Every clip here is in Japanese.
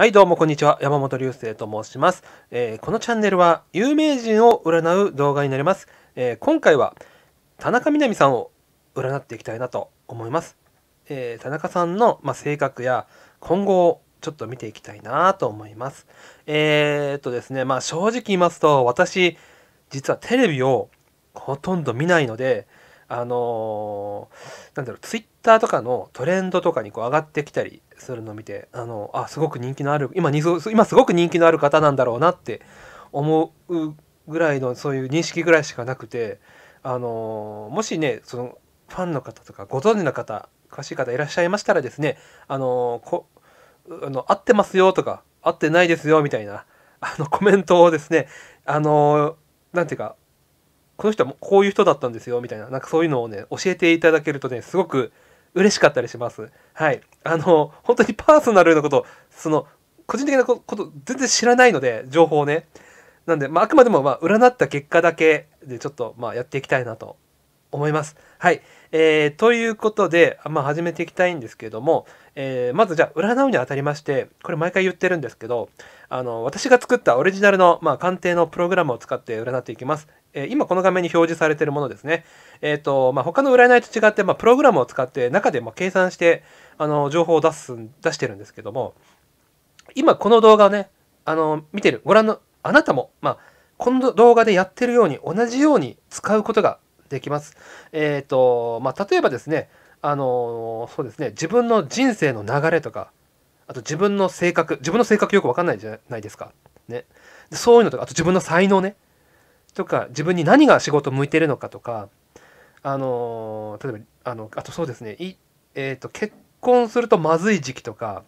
はいどうもこんにちは山本流星と申します、えー、このチャンネルは有名人を占う動画になります、えー、今回は田中みな実さんを占っていきたいなと思います、えー、田中さんのま性格や今後をちょっと見ていきたいなと思いますえっとですねまあ正直言いますと私実はテレビをほとんど見ないのであのー、なんだろうツイッターとかのトレンドとかにこう上がってきたりするのを見てあのあすごく人気のある今に今すごく人気のある方なんだろうなって思うぐらいのそういう認識ぐらいしかなくてあのもしねそのファンの方とかご存知の方詳しい方いらっしゃいましたらですねあのこあの合ってますよとか合ってないですよみたいなあのコメントをですねあの何ていうかこの人はこういう人だったんですよみたいななんかそういうのをね教えていただけるとねすごく嬉しかったりします。はい。あの、本当にパーソナルなこと、その、個人的なこと全然知らないので、情報をね。なんで、まあ、あくまでも、まあ、占った結果だけでちょっと、まあ、やっていきたいなと思います。はい。えー、ということで、まあ、始めていきたいんですけども、えー、まずじゃあ、占うにあたりまして、これ毎回言ってるんですけど、あの、私が作ったオリジナルの、まあ、鑑定のプログラムを使って占っていきます。え今この画面に表示されているものですね。えっ、ー、と、まあ、他の占いと違って、まあ、プログラムを使って中でま計算して、あの、情報を出す、出してるんですけども、今この動画をね、あの、見てる、ご覧のあなたも、まあ、この動画でやってるように、同じように使うことができます。えっ、ー、と、まあ、例えばですね、あの、そうですね、自分の人生の流れとか、あと自分の性格、自分の性格よくわかんないじゃないですか。ね。そういうのとか、あと自分の才能ね。とか自分に何が仕事向いてるのかとかあの例えばあのあとそうですねい、えーと、結婚するとまずい時期とか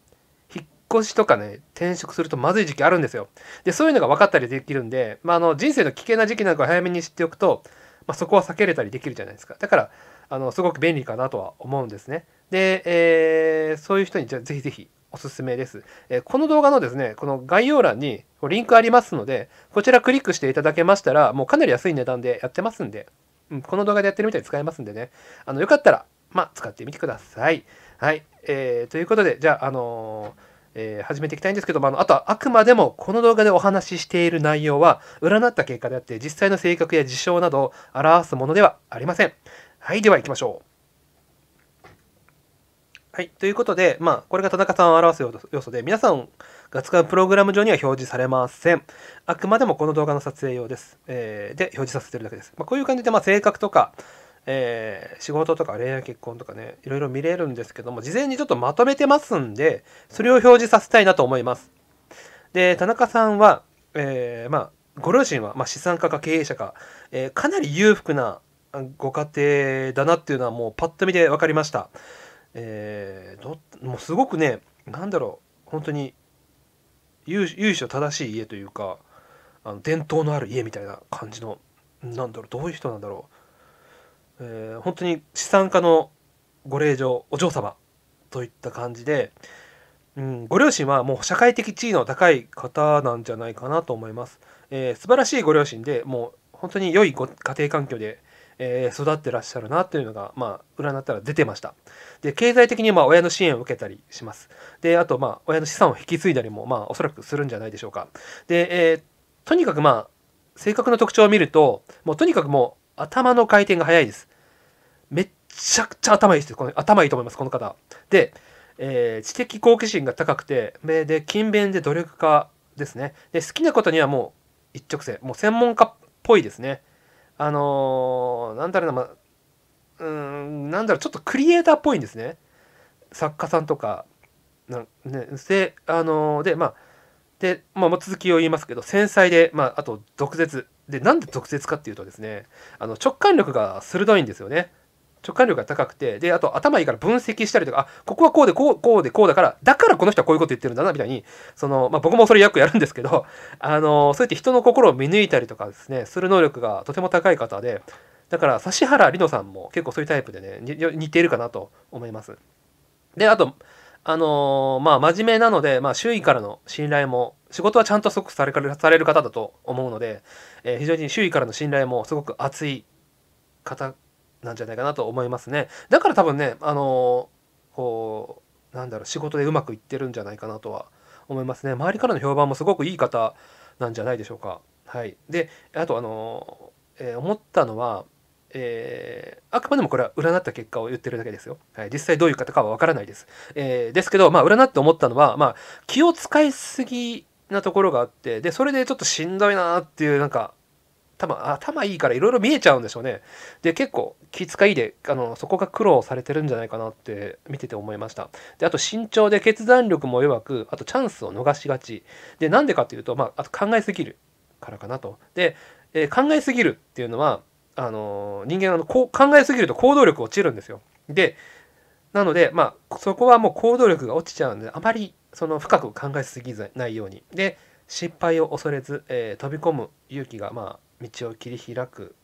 引っ越しとかね転職するとまずい時期あるんですよ。でそういうのが分かったりできるんで、まあ、あの人生の危険な時期なんかを早めに知っておくと、まあ、そこは避けれたりできるじゃないですか。だからあのすごく便利かなとは思うんですね。で、えー、そういう人にじゃあぜひぜひおすすめです。えこの動画のですね、この概要欄にリンクありますので、こちらクリックしていただけましたら、もうかなり安い値段でやってますんで、うん、この動画でやってるみたいに使えますんでね、あのよかったら、まあ、使ってみてください。はい。えー、ということで、じゃあ、あのーえー、始めていきたいんですけども、あの、あとはあくまでもこの動画でお話ししている内容は、占った結果であって、実際の性格や事象などを表すものではありません。はい、では行きましょう。はい。ということで、まあ、これが田中さんを表す要素で、皆さんが使うプログラム上には表示されません。あくまでもこの動画の撮影用です。えー、で、表示させてるだけです。まあ、こういう感じで、まあ、性格とか、えー、仕事とか恋愛結婚とかね、いろいろ見れるんですけども、事前にちょっとまとめてますんで、それを表示させたいなと思います。で、田中さんは、えー、まあ、ご両親は、まあ、資産家か経営者か、えー、かなり裕福なご家庭だなっていうのはもうパッと見て分かりました。えー、どもうすごくね何だろう本当に由緒正しい家というかあの伝統のある家みたいな感じのなんだろうどういう人なんだろう、えー、本当に資産家のご令嬢お嬢様といった感じで、うん、ご両親はもう社会的地位の高い方なんじゃないかなと思います、えー、素晴らしいご両親でもう本当に良いご家庭環境でえー、育ってらっしゃるなというのが、まあ、占ったら出てました。で、経済的にまあ親の支援を受けたりします。で、あと、まあ、親の資産を引き継いだりも、まあ、おそらくするんじゃないでしょうか。で、えー、とにかくまあ、性格の特徴を見ると、もうとにかくもう頭の回転が速いです。めっちゃくちゃ頭いいです。この頭いいと思います、この方。で、えー、知的好奇心が高くて、で、勤勉で努力家ですね。で、好きなことにはもう一直線、もう専門家っぽいですね。あのー、なんだろうな、まあ、うんなんだろうちょっとクリエイターっぽいんですね作家さんとかなねであのー、でまあで、まあ、続きを言いますけど繊細で、まあ、あと毒舌でなんで毒舌かっていうとですねあの直感力が鋭いんですよね直感力が高くてであと頭いいから分析したりとかあここはこうでこうこうでこうだからだからこの人はこういうこと言ってるんだなみたいにその、まあ、僕もそれよくやるんですけど、あのそうやって人の心を見抜いたりとかですねする能力がとても高い方でだから指原理乃さんも結構そういうタイプでね似ているかなと思います。であとあのまあ真面目なので、まあ、周囲からの信頼も仕事はちゃんと即されされる方だと思うので、えー、非常に周囲からの信頼もすごく厚い方なんじゃないかなと思いますね。だから多分ね、あのこうなんだろう仕事でうまくいってるんじゃないかなとは思いますね。周りからの評判もすごくいい方なんじゃないでしょうか。はい、であとあの、えー、思ったのは、えー、あくまでもこれは占った結果を言ってるだけですよ。はい、実際どういう方かは分からないです。えー、ですけど、まあ、占って思ったのは、まあ、気を使いすぎなところがあってでそれでちょっとしんどいなっていうなんか多分頭いいからいろいろ見えちゃうんでしょうね。で、結構気遣いで、あの、そこが苦労されてるんじゃないかなって見てて思いました。で、あと慎重で決断力も弱く、あとチャンスを逃しがち。で、なんでかっていうと、まあ、あと考えすぎるからかなと。で、えー、考えすぎるっていうのは、あのー、人間あのこう考えすぎると行動力落ちるんですよ。で、なので、まあ、そこはもう行動力が落ちちゃうんで、あまりその深く考えすぎないように。で、失敗を恐れず、えー、飛び込む勇気が、まあ、道を切り開く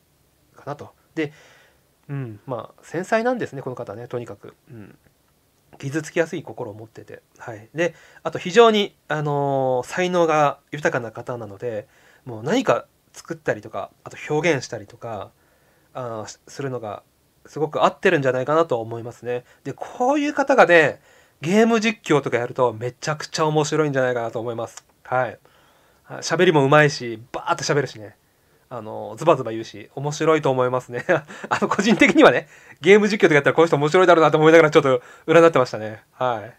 かなと。で、うん、まあ繊細なんですねこの方ねとにかく、うん、傷つきやすい心を持ってて、はい、であと非常に、あのー、才能が豊かな方なのでもう何か作ったりとかあと表現したりとかあするのがすごく合ってるんじゃないかなと思いますね。でこういう方がねゲーム実況とかやるとめちゃくちゃ面白いんじゃないかなと思います。はい。喋りもうまいし、バーって喋るしね。あのズバズバ言うし面白いと思いますね あの個人的にはねゲーム実況とかやったらこの人面白いだろうなと思いながらちょっと占ってましたねはい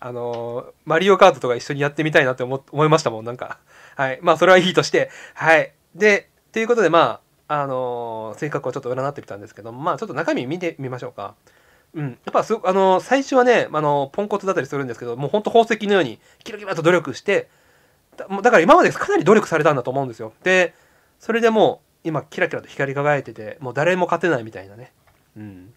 あのマリオカートとか一緒にやってみたいなって思思いましたもんなんか はいまあそれはいいとしてはいでということでまああの性格をちょっと占ってみたんですけどまあちょっと中身見てみましょうかうん、やっぱすあの最初はねあのポンコツだったりするんですけどもうほんと宝石のようにキラキラと努力してだから今までかなり努力されたんだと思うんですよ。でそれでもう今キラキラと光り輝いててもう誰も勝てないみたいなねうん、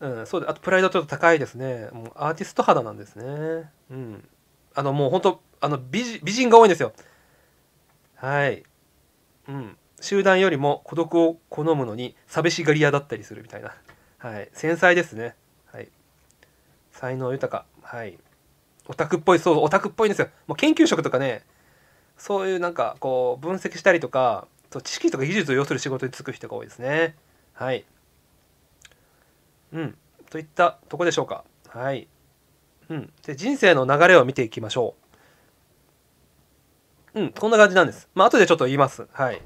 うん、そうであとプライドちょっと高いですねもうアーティスト肌なんですねうんあのもうほんとあの美人美人が多いんですよはいうん集団よりも孤独を好むのに寂しがり屋だったりするみたいなはい繊細ですねはい才能豊かはいオタクっぽいそうオタクっぽいんですよもう研究職とかねそういうなんかこう分析したりとか知識とか技術を要する仕事に就く人が多いですねはいうんといったとこでしょうかはい、うん、で人生の流れを見ていきましょううんこんな感じなんですまあ後でちょっと言いますはい、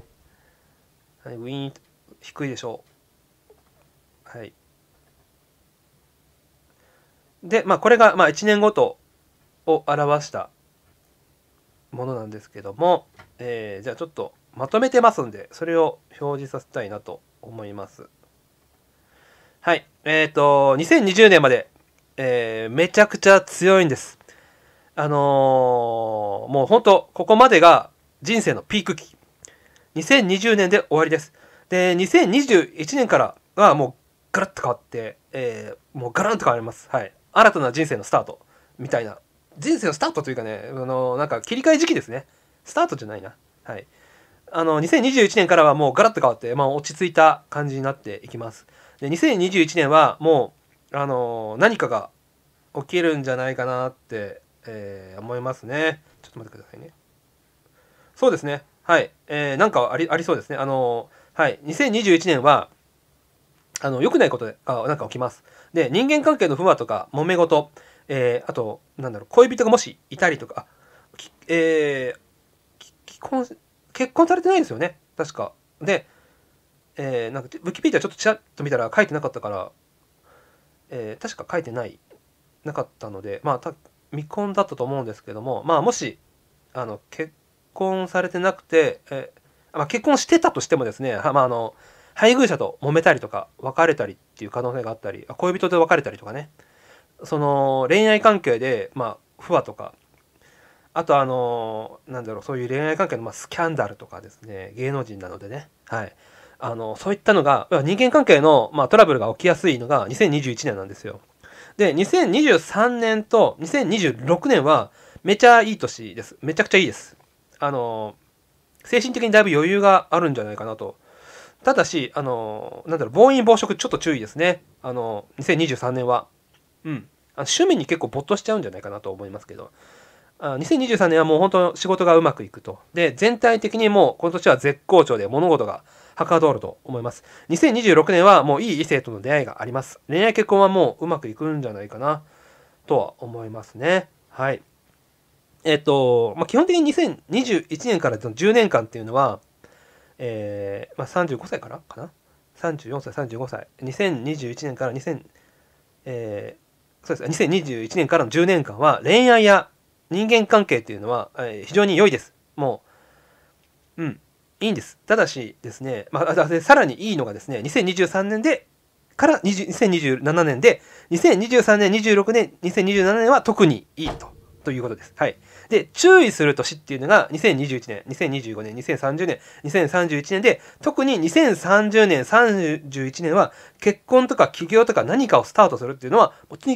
はい、ウィーン低いでしょうはいでまあこれがまあ1年ごとを表したものなんですけども、えー、じゃあちょっとまとめてますんで、それを表示させたいなと思います。はい。えっ、ー、と、2020年まで、えー、めちゃくちゃ強いんです。あのー、もう本当ここまでが人生のピーク期。2020年で終わりです。で、2021年からはもうガラッと変わって、えー、もうガランと変わります。はい。新たな人生のスタートみたいな人生のスタートというかね、あの、なんか切り替え時期ですね。スタートじゃないな。はい。あの、2021年からはもうガラッと変わって、まあ、落ち着いた感じになっていきます。で、2021年はもう、あの、何かが起きるんじゃないかなって、えー、思いますね。ちょっと待ってくださいね。そうですね。はい。えー、なんかありありそうですね。あの、はい。2021年は、あの、良くないことが、なんか起きます。で、人間関係の不和とか、揉め事、えー、あと、なんだろう、恋人がもしいたりとか、えー、既婚、結婚されてないんですよね、確か。で、えー、なんか、ウィキペディアちょっとちらっと見たら書いてなかったから、えー、確か書いてない、なかったので、まあ、た未婚だったと思うんですけども、まあ、もし、あの、結婚されてなくて、えー、まあ、結婚してたとしてもですね、はまあ、あの、配偶者と揉めたりとか、別れたりっていう可能性があったり、恋人と別れたりとかね、その恋愛関係で、まあ、不和とかあとあのなんだろうそういう恋愛関係の、まあ、スキャンダルとかですね芸能人なのでね、はい、あのそういったのが人間関係の、まあ、トラブルが起きやすいのが2021年なんですよ。で2023年と2026年はめちゃいい年ですめちゃくちゃいいです。あの精神的にだいぶ余裕があるんじゃないかなと。ただし、あの、なんだろう、暴飲暴食ちょっと注意ですね。あの、2023年は。うん。趣味に結構没頭しちゃうんじゃないかなと思いますけどあ2023年はもう本当仕事がうまくいくとで全体的にもう今年は絶好調で物事がはかどると思います2026年はもういい異性との出会いがあります恋愛結婚はもううまくいくんじゃないかなとは思いますねはいえっと、まあ、基本的に2021年からの10年間っていうのは、えーまあ、35歳からかな34歳35歳2021年から2000、えーそうです。2021年からの10年間は恋愛や人間関係っていうのは、えー、非常に良いです。もう、うん、いいんです。ただしですね、まあ、さらにいいのがですね、2023年で、から2027年で、2023年、26年、2027年は特にいいと、ということです。はい。で、注意する年っていうのが2021年、2025年、2030年、2031年で、特に2030年、31年は結婚とか起業とか何かをスタートするっていうのは、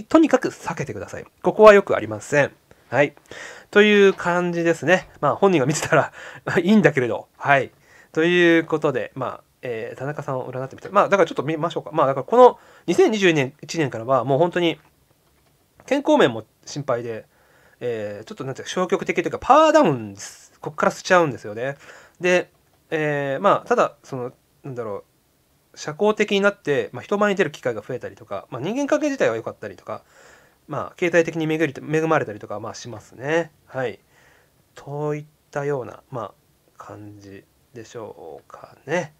とにかく避けてください。ここはよくありません。はい。という感じですね。まあ本人が見てたらいいんだけれど。はい。ということで、まあ、えー、田中さんを占ってみて、まあだからちょっと見ましょうか。まあだからこの2 0 2年1年からはもう本当に健康面も心配で、えー、ちょっとなんていうか消極的というかパワーダウンこっからしちゃうんですよね。で、えー、まあただそのなんだろう社交的になって、まあ、人前に出る機会が増えたりとか、まあ、人間関係自体は良かったりとか、まあ、携帯的に恵り恵まれたりとかまあしますね。はい、といったような、まあ、感じでしょうかね。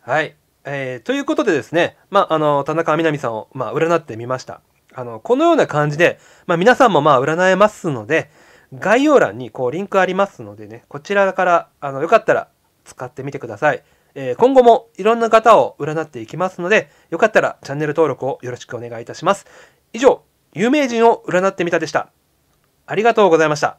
はい、えー、ということでですね、まあ、あの田中みな実さんを、まあ、占ってみました。あの、このような感じで、まあ、皆さんもまあ占えますので、概要欄にこうリンクありますのでね、こちらからあのよかったら使ってみてください。えー、今後もいろんな方を占っていきますので、よかったらチャンネル登録をよろしくお願いいたします。以上、有名人を占ってみたでした。ありがとうございました。